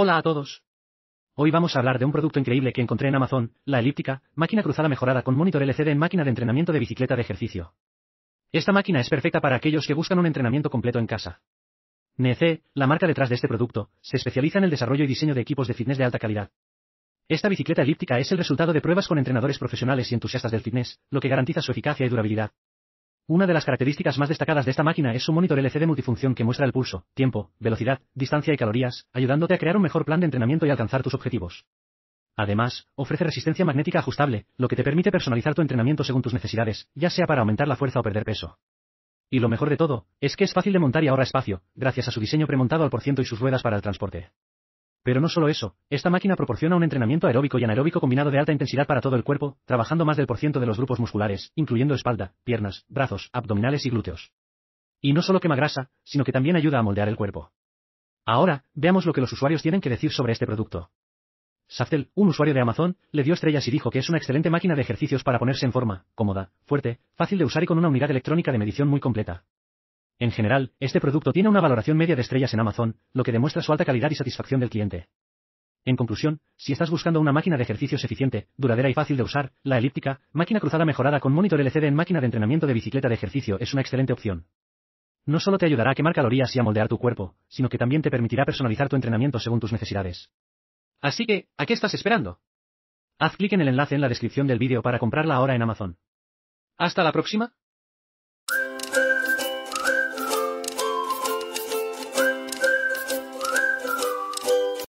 Hola a todos. Hoy vamos a hablar de un producto increíble que encontré en Amazon, la elíptica, máquina cruzada mejorada con monitor LCD en máquina de entrenamiento de bicicleta de ejercicio. Esta máquina es perfecta para aquellos que buscan un entrenamiento completo en casa. NEC, la marca detrás de este producto, se especializa en el desarrollo y diseño de equipos de fitness de alta calidad. Esta bicicleta elíptica es el resultado de pruebas con entrenadores profesionales y entusiastas del fitness, lo que garantiza su eficacia y durabilidad. Una de las características más destacadas de esta máquina es su monitor LCD multifunción que muestra el pulso, tiempo, velocidad, distancia y calorías, ayudándote a crear un mejor plan de entrenamiento y alcanzar tus objetivos. Además, ofrece resistencia magnética ajustable, lo que te permite personalizar tu entrenamiento según tus necesidades, ya sea para aumentar la fuerza o perder peso. Y lo mejor de todo, es que es fácil de montar y ahorra espacio, gracias a su diseño premontado al por ciento y sus ruedas para el transporte. Pero no solo eso, esta máquina proporciona un entrenamiento aeróbico y anaeróbico combinado de alta intensidad para todo el cuerpo, trabajando más del por ciento de los grupos musculares, incluyendo espalda, piernas, brazos, abdominales y glúteos. Y no solo quema grasa, sino que también ayuda a moldear el cuerpo. Ahora, veamos lo que los usuarios tienen que decir sobre este producto. Saftel, un usuario de Amazon, le dio estrellas y dijo que es una excelente máquina de ejercicios para ponerse en forma, cómoda, fuerte, fácil de usar y con una unidad electrónica de medición muy completa. En general, este producto tiene una valoración media de estrellas en Amazon, lo que demuestra su alta calidad y satisfacción del cliente. En conclusión, si estás buscando una máquina de ejercicios eficiente, duradera y fácil de usar, la elíptica, máquina cruzada mejorada con monitor LCD en máquina de entrenamiento de bicicleta de ejercicio es una excelente opción. No solo te ayudará a quemar calorías y a moldear tu cuerpo, sino que también te permitirá personalizar tu entrenamiento según tus necesidades. Así que, ¿a qué estás esperando? Haz clic en el enlace en la descripción del vídeo para comprarla ahora en Amazon. Hasta la próxima.